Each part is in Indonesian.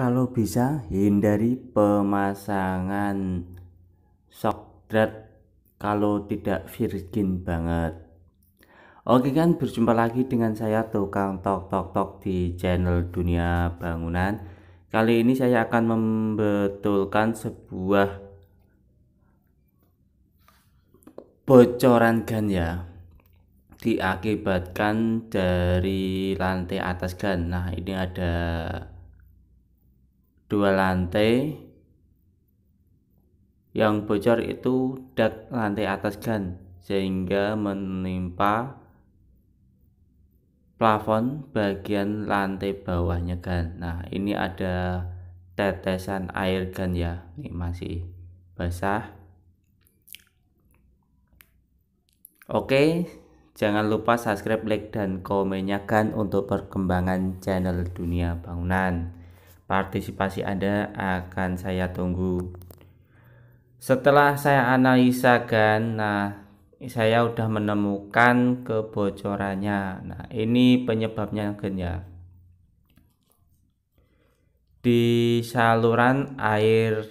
kalau bisa hindari pemasangan shock dread kalau tidak virgin banget Oke kan berjumpa lagi dengan saya tukang tok tok tok di channel dunia bangunan kali ini saya akan membetulkan sebuah bocoran gan ya diakibatkan dari lantai atas gan nah ini ada dua lantai yang bocor itu dak lantai atas gan sehingga menimpa plafon bagian lantai bawahnya gan nah ini ada tetesan air gan ya ini masih basah oke jangan lupa subscribe like dan komennya kan untuk perkembangan channel dunia bangunan Partisipasi Anda akan saya tunggu. Setelah saya analisakan, nah saya sudah menemukan kebocorannya. Nah, ini penyebabnya ya. Di saluran air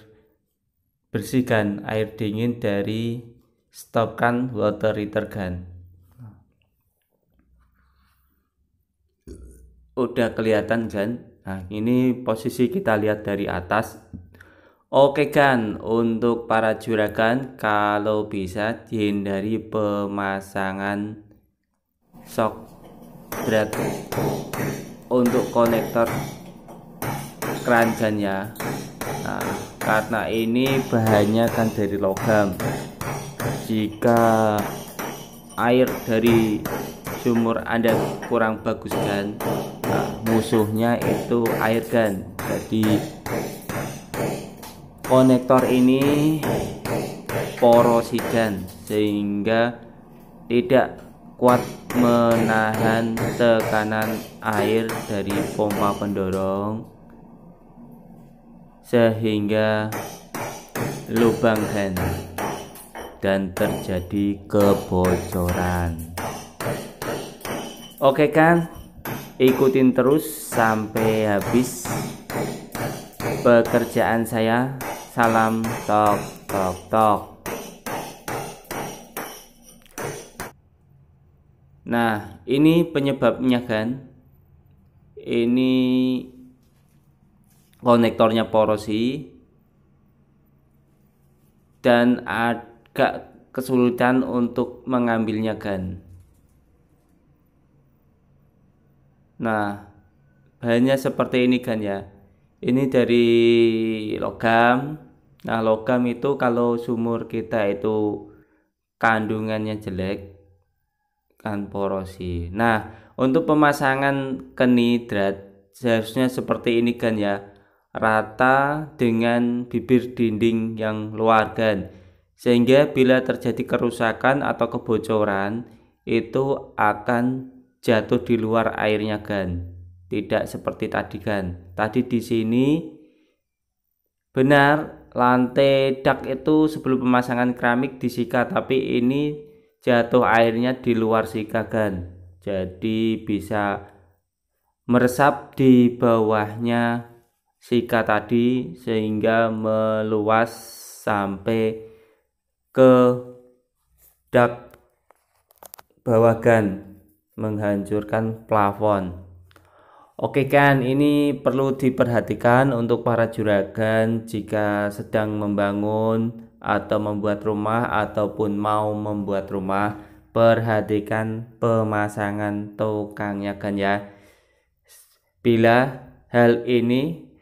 bersihkan air dingin dari stopkan water heater gun. Nah. Udah kelihatan kan Nah, ini posisi kita lihat dari atas. Oke kan, untuk para juragan kalau bisa dihindari pemasangan shock berat untuk konektor keranjangnya, Nah, karena ini bahannya kan dari logam. Jika air dari sumur Anda kurang bagus kan, musuhnya itu air gun kan. jadi konektor ini porosidan sehingga tidak kuat menahan tekanan air dari pompa pendorong sehingga lubang hand dan terjadi kebocoran oke kan ikutin terus sampai habis pekerjaan saya salam tok tok tok nah ini penyebabnya kan ini konektornya porosi dan agak kesulitan untuk mengambilnya kan Nah, bahannya seperti ini kan ya. Ini dari logam. Nah, logam itu kalau sumur kita itu kandungannya jelek kan porosi. Nah, untuk pemasangan drat seharusnya seperti ini kan ya. Rata dengan bibir dinding yang luar kan sehingga bila terjadi kerusakan atau kebocoran itu akan jatuh di luar airnya Gan. Tidak seperti tadi Gan. Tadi di sini benar lantai dak itu sebelum pemasangan keramik disikat tapi ini jatuh airnya di luar sika Gan. Jadi bisa meresap di bawahnya sika tadi sehingga meluas sampai ke dak bawah Gan menghancurkan plafon. Oke kan, ini perlu diperhatikan untuk para juragan jika sedang membangun atau membuat rumah ataupun mau membuat rumah, perhatikan pemasangan tukangnya kan ya. Bila hal ini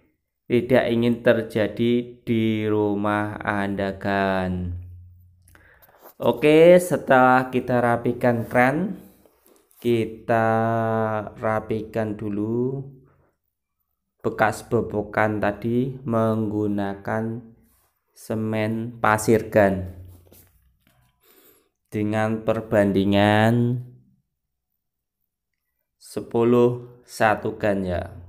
tidak ingin terjadi di rumah Anda kan. Oke, setelah kita rapikan kran, kita rapikan dulu bekas bobokan tadi menggunakan semen pasir gan dengan perbandingan 10 satu gan ya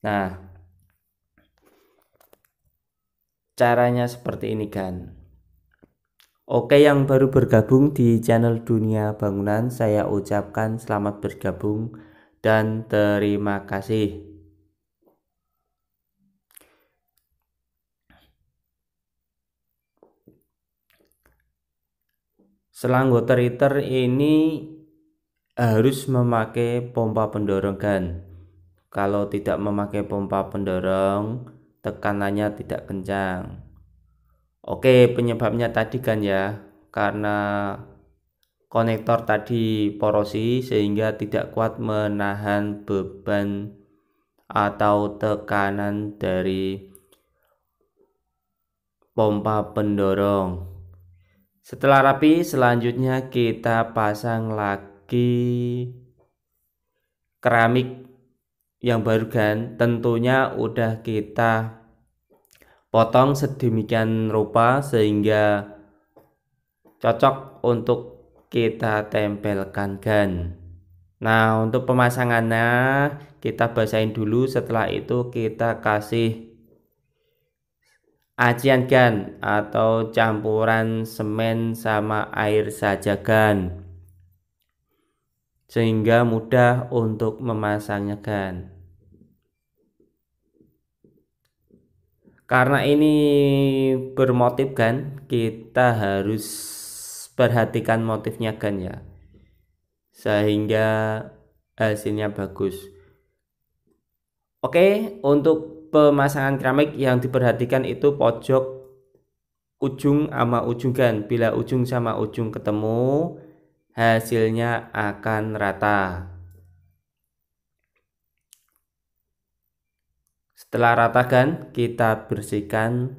Nah, caranya seperti ini kan. Oke yang baru bergabung di channel Dunia Bangunan, saya ucapkan selamat bergabung dan terima kasih. Selanggo heater ini harus memakai pompa pendorong gan. Kalau tidak memakai pompa pendorong, tekanannya tidak kencang. Oke, penyebabnya tadi kan ya, karena konektor tadi porosi sehingga tidak kuat menahan beban atau tekanan dari pompa pendorong. Setelah rapi, selanjutnya kita pasang lagi keramik yang baru kan tentunya udah kita potong sedemikian rupa sehingga cocok untuk kita tempelkan gan nah untuk pemasangannya kita basahin dulu setelah itu kita kasih acian gan atau campuran semen sama air saja gan sehingga mudah untuk memasangnya kan karena ini bermotif kan kita harus perhatikan motifnya kan ya sehingga hasilnya bagus oke untuk pemasangan keramik yang diperhatikan itu pojok ujung sama ujung kan bila ujung sama ujung ketemu hasilnya akan rata. Setelah rata kan, kita bersihkan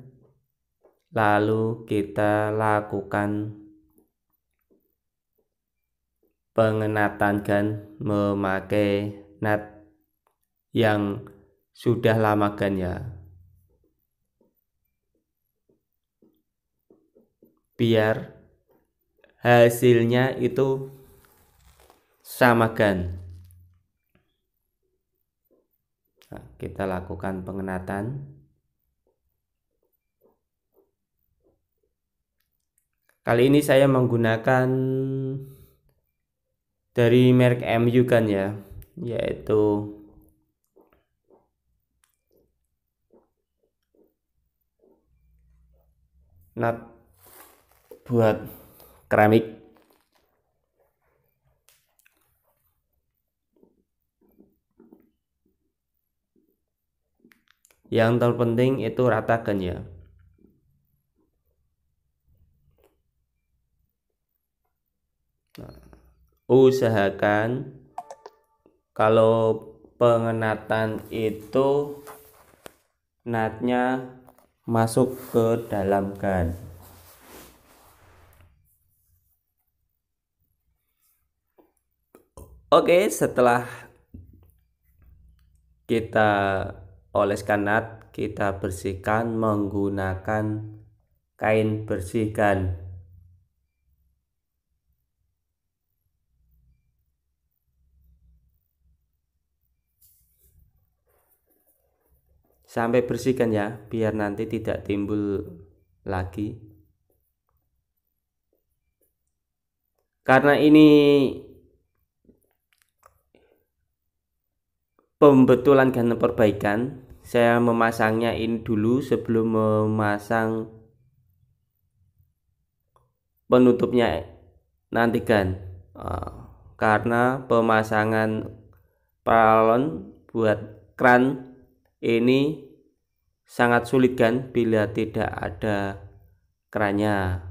lalu kita lakukan pengenatan gan memakai nat yang sudah lama gan ya biar hasilnya itu samakan nah, kita lakukan pengenatan kali ini saya menggunakan dari merek MU kan ya yaitu nat buat keramik yang terpenting itu ratakan ya nah, usahakan kalau pengenatan itu natnya masuk ke dalam gan Oke, setelah kita oleskan nat, kita bersihkan menggunakan kain bersihkan. Sampai bersihkan ya, biar nanti tidak timbul lagi. Karena ini pembetulan dan perbaikan saya memasangnya ini dulu sebelum memasang penutupnya nanti kan ah, karena pemasangan paralon buat kran ini sangat sulit kan bila tidak ada kerannya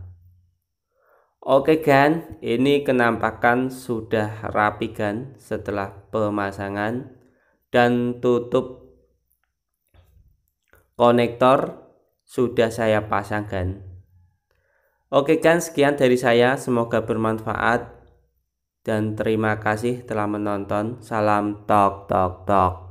oke kan ini kenampakan sudah rapi kan setelah pemasangan dan tutup konektor sudah saya pasangkan Oke kan sekian dari saya semoga bermanfaat dan terima kasih telah menonton salam tok tok tok